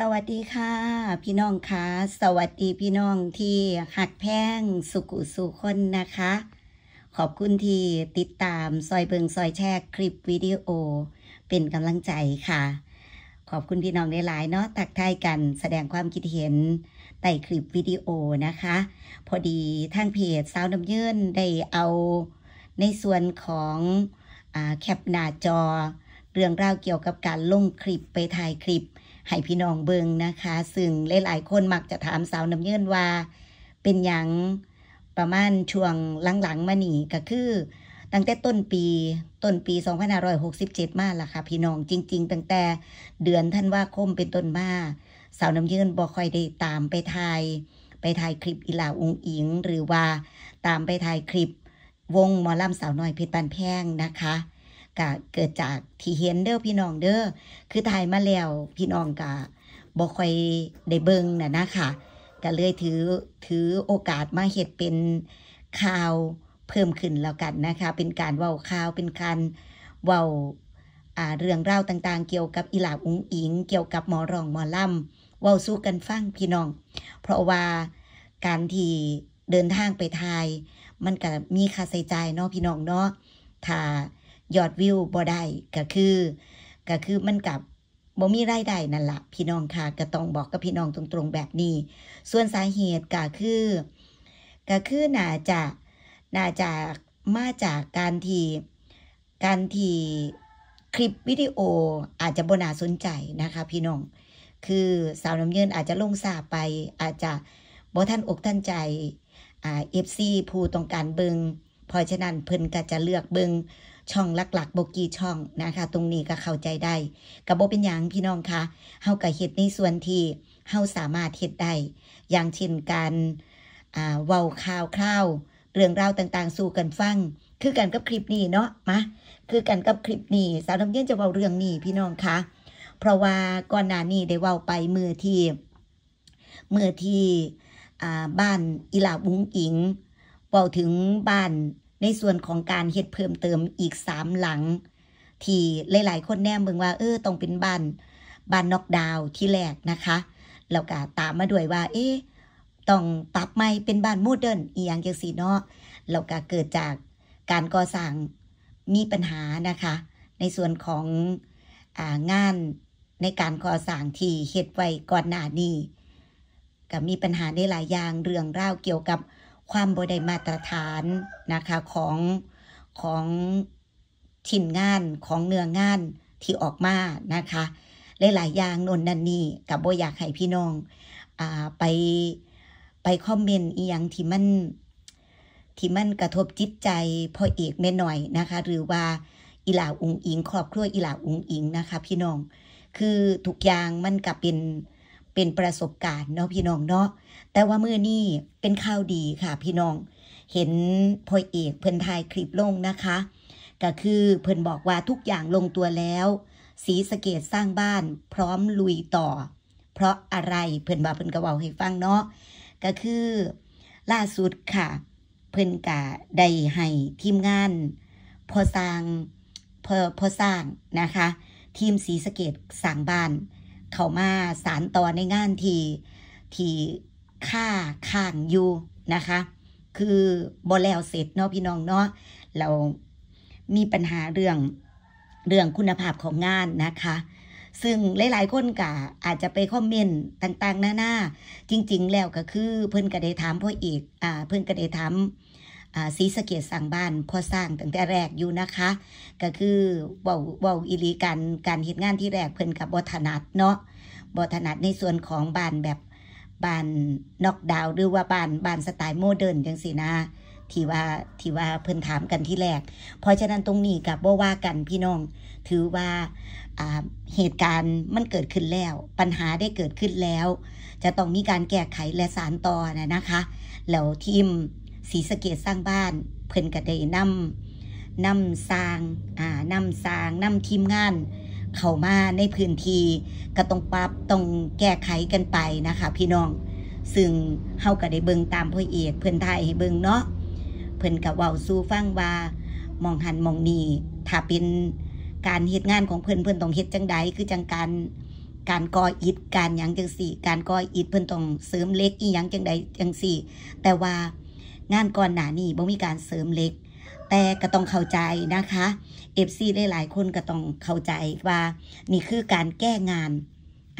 สวัสดีค่ะพี่น้องคะสวัสดีพี่น้องที่หักแพ้งสุกุสุคนนะคะ ขอบคุณที่ติดตามซอยเบิงซอยแชร์คลิปวิดีโอเป็นกำลังใจค่ะ ขอบคุณพี่น้องหลายเนาะตักทายกันแสดงความคิดเห็นใต้คลิปวิดีโอนะคะ พอดีทางเพจสาวน้ำยื่นได้เอาในส่วนของอแคปหน้าจอ เรื่องราวเกี่ยวกับการลงคลิปไปถ่ายคลิปให้พี่น้องเบิงนะคะ ซึ่งหลายๆคนมักจะถามสาวน้ำเยื่นว่า เป็นอย่างประมาณช่วงหลังๆมาหนีก็คือตั้งแต่ต้นปีต้นปี 2567 มาละค่ะ พี่น้องจริง ๆ ตั้งแต่เดือนธันวาคมเป็นต้นมาสาวน้ำเยื่นบ่ค่อยได้ตามไปถ่ายไปถ่ายคลิปอีหลาอุงอิงหรือว่าตามไปถ่ายคลิป วงหมอลำสาวน้อยเพชรบานแพงนะคะก็เกิดจากที่เห็นเด้อพี่น้องเด้อ คือถ่ายมาแล้วพี่น้องก็บอคใอยได้เบิ้งน่ะนะคะ ก็เลยถือถือโอกาสมาเห็ุเป็นข่าวเพิ่มขึ้นแล้วกันนะคะ เป็นการเว้าข่าว เป็นการเว้าเรื่องราวต่างๆ เกี่ยวกับอีหลาอุ้งอิง เกี่ยวกับหมอรองหมอล่ำเว้าสู้กันฟังพี่น้อง เพราะว่าการที่เดินทางไปไทย มันก็มีค่าใช้จ่ายเนาะพี่น้องเนาะถ้ายอดวิวบ่ได้ก็คือ ก็คือมันกับบ่มีรายได้นั่นละพี่น้องค่ะก็ต้องบอกกับพี่น้องตรงๆแบบนี้ ส่วนสาเหตุก็คือ ก็คือ น่าจะน่าจะมาจากการที่การที่คลิปวิดีโออาจจะบนาสนใจนะคะพี่น้อง คือสาวน้ำเยินอาจจะลงสาไปอาจจะบ่ท่านอกท่านใจเอฟซีผู้ต้องการเบิงเพราะฉะนั้นเพิ่นก็จะเลือกเบิงช่องหลักๆโบกี้ช่องนะคะ ตรงนี้ก็เข้าใจได้กับโบเป็นอย่างพี่น้องคะเฮากะเฮ็ดในส่วนที่เฮาสามารถเฮ็ดได้ อย่างเช่นการเว้าข่าวคร่าวเรื่องราวต่างๆ สู่กันฟัง คือกันกับคลิปนี้เนาะมาคือกันกับคลิปนี้ สาวน้ำเย็นจะเว้าเรื่องนี้พี่น้องคะเพราะว่าก่อนหน้านี้ได้เว้าไปมือที่มือที่บ้านอีลาบุ้งอิงเว้าถึงบ้านในส่วนของการเฮ็ดเพิ่มเติมอีกสามหลัง ที่หลาย ๆ คนแน่มึงว่า เออต้องเป็นบ้านบ้านนอกดาวที่แรกนะคะแล้วก็ตามมาด้วยว่าเอ๊ะต้องปรับใหม่เป็นบ้านโมเดิร์นอีหยังจังซี่เนาะแล้วก็เกิดจากการก่อสร้างมีปัญหานะคะ ในส่วนของางานในการก่อสร้างที่เฮ็ดไว้ก่อนหน้านี้ก็มีปัญหาในหลายอย่างเรื่องราวเกี่ยวกับความบด้มาตรฐานนะคะของของถิ่นงานของเนื้องานที่ออกมานะคะ หลายๆอย่างนนนันนี่กับโบอยากให้พี่น้องอไปไปคอมเมนต์อีหยังที่มันที่มันกระทบจิตใจพ่อเอกแม่หน่อยนะคะหรือว่าอีหลาอุงอิง ครอบครัวอีหลาอุงอิงนะคะพี่น้องคือ ทุกอย่างมันกับเป็นเป็นประสบการณ์เนาะพี่น้องเนาะแต่ว่ามื่อนี้เป็นข่าวดีค่ะพี่น้อง เห็นพอเอกเพิ่นทายคลิปลงนะคะ ก็คือเพิ่นบอกว่าทุกอย่างลงตัวแล้วสีสเกตสร้างบ้าน พร้อมลุยต่อ เพราะอะไรเพิ่นบอาเพิ่นกระเบาให้ฟังเนาะก็คือล่าสุดค่ะ เพิ่นกะได้ให้ทีมงานพอสร้างพอพอสร้างนะคะทีมสีสเกตสร้างบ้านเขามาสารต่อในงานที่ที่ค่าข้างอยู่นะคะ คือบอแล้วเสร็จเนาะพี่น้องเนาะ เรามีปัญหาเรื่องเรื่องคุณภาพของงานนะคะ ซึ่งหลายๆคนก็อาจจะไปคอมเมนต์ต่างๆ หน้าๆจริงๆ แล้วก็คือเพื่อนก็ได้ถามพ่อเอกอ่าเพื่อนก็ได้ถามสีสะเกดสร้างบ้านพอสร้างตั้งแต่แรกอยู่นะคะ ก็คือเบาเบาอิลีการการเหตุงานที่แรกเพิ่นกับบถนัดเนาะบถนัดในส่วนของบ้านแบบบ้านนอกดาวหรือว่าบ้านบ้านสไตล์โมเดิร์นจังสินะที่ว่าที่ว่าเพิ่นถามกันที่แรก เพราะฉะนั้นตรงนี้กับบ่ว่ากันพี่น้อง ถือว่าเหตุการณ์มันเกิดขึ้นแล้ว ปัญหาได้เกิดขึ้นแล้ว จะต้องมีการแก้ไขและสารต่อนะนะคะแล้วทีมสีสะเกดสร้างบ้าน เพิ่นกระได้นำนำสร้างอ่านำสร้างนำทีมงาน เข้ามาในพื้นที่ก็ต้องปรับต้องแก้ไขกันไปนะคะพี่น้องซึ่งเฮาก็ได้เบิ่งตามพ่อเอกเพิ่นทายให้เบิ่งเนาะเพิ่นก็เว้าสู่ฟังว่ามองหันมองนี่ถ้าเป็นการเฮ็ดงานของเพิ่นเพิ่นต้องเฮ็ดจังใดคือจังการการก่ออิฐการหยังจังสี่ การก่ออิฐเพิ่นต้องเสริมเล็กอีหยังจังใดจังสี่ แต่ว่างานก่อนหนานี่บ่มีการเสริมเล็ก แต่ก็ต้องเข้าใจนะคะเอฟซีหลายๆคนก็ต้องเข้าใจว่า นี่คือการแก้งาน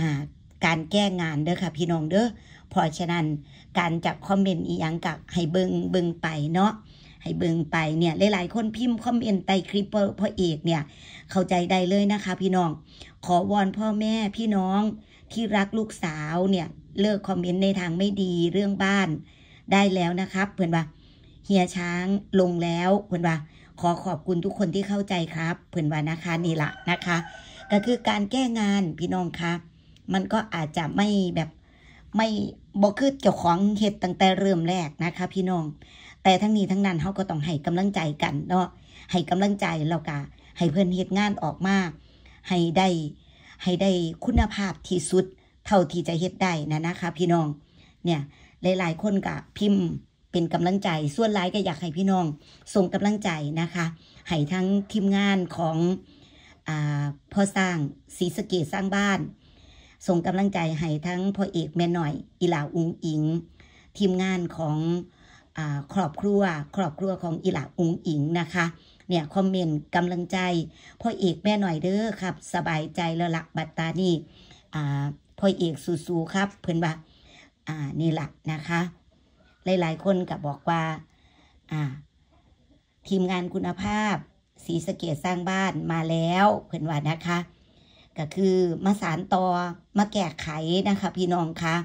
อ่าการแก้งานเด้อค่ะพี่น้องเด้อ เพราะฉะนั้นการจับคอมเมนต์อีหยังกับให้เบิงเบิงไปเนาะ ให้เบิงไปเนี่ยหลายๆคนพิมพ์คอมเมนต์ใต้คลิปพ่อเอกเนี่ยเข้าใจได้เลยนะคะพี่น้อง ขอวอนพ่อแม่พี่น้องที่รักลูกสาวเนี่ยเลิกคอมเมนต์ในทางไม่ดีเรื่องบ้านได้แล้วนะครับเพื่อนว่าเฮียช้างลงแล้วเพื่อนว่า ขอขอบคุณทุกคนที่เข้าใจครับเพื่อนว่านะคะ นี่ละนะคะ ก็คือการแก้งานพี่น้องคะมันก็อาจจะไม่แบบไม่บอกคือเจ้าของเหตุตั้งแต่เริ่มแรกนะคะพี่น้อง แต่ทั้งนี้ทั้งนั้นเขาก็ต้องให้กำลังใจกัน เนาะให้กำลังใจเลากะให้เพื่อนเหตุงานออกมาให้ได้ให้ได้คุณภาพที่สุด เท่าที่จะเห็ดได้นะนะคะ พี่น้องเนี่ยหลายๆคนกับพิมพ์เป็นกำลังใจส่วนหลายก็อยากให้พี่น้องส่งกำลังใจนะคะ ให้ทั้งทีมงานของอพ่อสร้างศรีสะเกดสร้างบ้านส่งกำลังใจ ให้ทั้งพ่อเอกแม่หน่อยอีหลาอุงอิง ทีมงานของอครอบครัวครอบครัวของอีหลาอุงอิงนะคะเนี่ยคอมเมนต์กำลังใจ พ่อเอกแม่หน่อยเด้อครับ สบายใจแล้วละบัตตานี่พ่อเอกสู้ๆครับเพื่อนบ่า่านี่แหละนะคะ หลายๆคนก็บบอกว่าอ่า ทีมงานคุณภาพ สีสเกตสร้างบ้านมาแล้วเพื่อนว่า นะคะ ก็คือมาสารต่อมาแก้ไขนะคะ พี่น้องคะ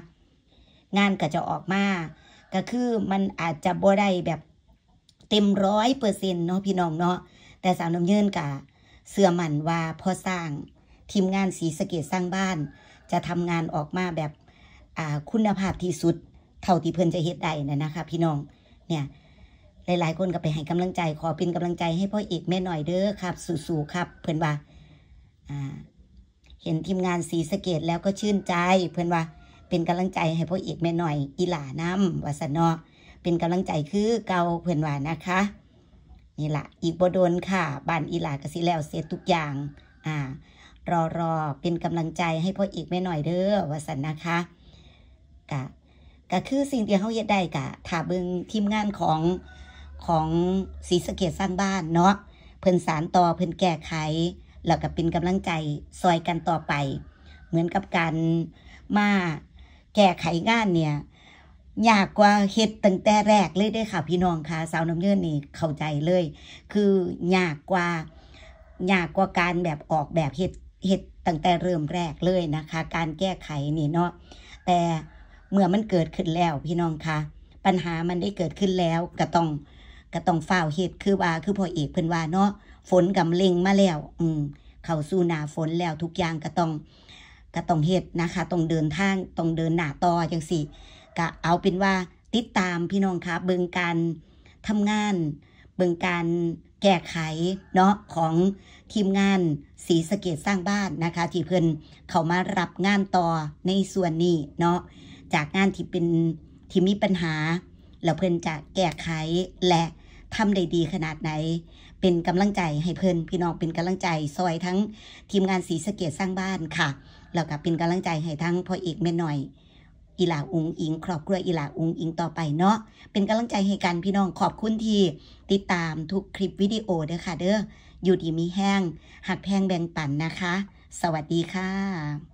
งานก็จะออกมา ก็คือมันอาจจะบ่ได้แบบเต็มร้อยเปอร์เซ็นต์เนาะพี่น้องเนาะแต่สาวน้ำเยินกะเสื่อมันว่าพอสร้างทีมงานสีสเกตสร้างบ้าน จะทำงานออกมาแบบคุณภาพที่สุดเท่าที่เพื่อนจะเฮ็ดได้นะนะคะ พี่น้อง เนี่ย หลายๆ คนก็ไปให้กำลังใจ ขอเป็นกำลังใจให้พ่อเอกแม่หน่อยเด้อครับ สู้ๆครับเพื่อนว่า เห็นทีมงานสีสเกตแล้วก็ชื่นใจเพื่อนว่าเป็นกำลังใจให้พ่อเอกแม่หน่อยอีหลาน้ำวาสนอเป็นกำลังใจคือเกาเพื่อนว่านะคะ นี่แหละอีกบดนค่ะบ้านอีหลากระสิแล้วเสร็จทุกอย่างอ่ารอรอเป็นกำลังใจ ให้พ่อเอกแม่หน่อยเด้อวาสนนะคะกะก็คือสิ่งที่เขาเฮ็ดได้กะ ถ้าเบิ่งทีมงานของของ ศรีสะเกดสร้างบ้านเนาะเพิ่นสารต่อเพิ่นแก้ไข แล้วก็เป็นกำลังใจซอยกันต่อไป เหมือนกับการมาแก้ไขงานเนี่ยยากกว่าเฮ็ดตั้งแต่แรกเลยได้ค่ะ พี่น้องค่ะ สาวน้ำเยื่อนี่เข้าใจเลย คือยากกว่ายากกว่าการแบบออกแบบเฮ็ดเฮ็ดตั้งแต่เริ่มแรกเลยนะคะ การแก้ไขนี่เนาะแต่เมื่อมันเกิดขึ้นแล้วพี่น้องคะ ปัญหามันได้เกิดขึ้นแล้ว ก็ต้องก็ต้องเฝ้าเหตุคือว่าคือพ่อเอกเพิ่นว่าเนาะฝนกำเล็งมาแล้ว อืมเข้าสู่หน้าฝนแล้วทุกอย่างก็ต้องก็ต้องเหตุนะคะต้องเดินทางต้องเดินหน้าต่อจังสี่ ก็เอาเป็นว่าติดตามพี่น้องคะเบิ่งการทำงานเบิ่งการแก้ไขเนาะของทีมงานสีสเกตสร้างบ้านนะคะ ที่เพิ่นเข้ามารับงานต่อในส่วนนี้ เนาะจากงานที่เป็นที่มีปัญหา แล้วเพื่อนจะแก้ไขและทำได้ดีขนาดไหน เป็นกำลังใจให้เพื่อนพี่น้องเป็นกำลังใจซอยทั้งทีมงานสีสเกตสร้างบ้านค่ะแล้วก็เป็นกำลังใจให้ทั้งพ่อเอกแม่หน่อยอีหลาอุงอิง ครอบครัวอีหลาอุงอิงต่อไปเนาะเป็นกำลังใจให้กัน พี่น้องขอบคุณที่ ติดตามทุกคลิปวิดีโอเด้อค่ะ เด้ออยู่ดีมีแห้ง หักแพงแบ่งปันนะคะ สวัสดีค่ะ